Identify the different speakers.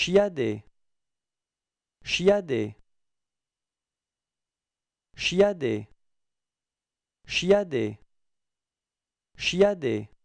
Speaker 1: Chiader. Chiader. Chiader. Chiader.
Speaker 2: Chiader.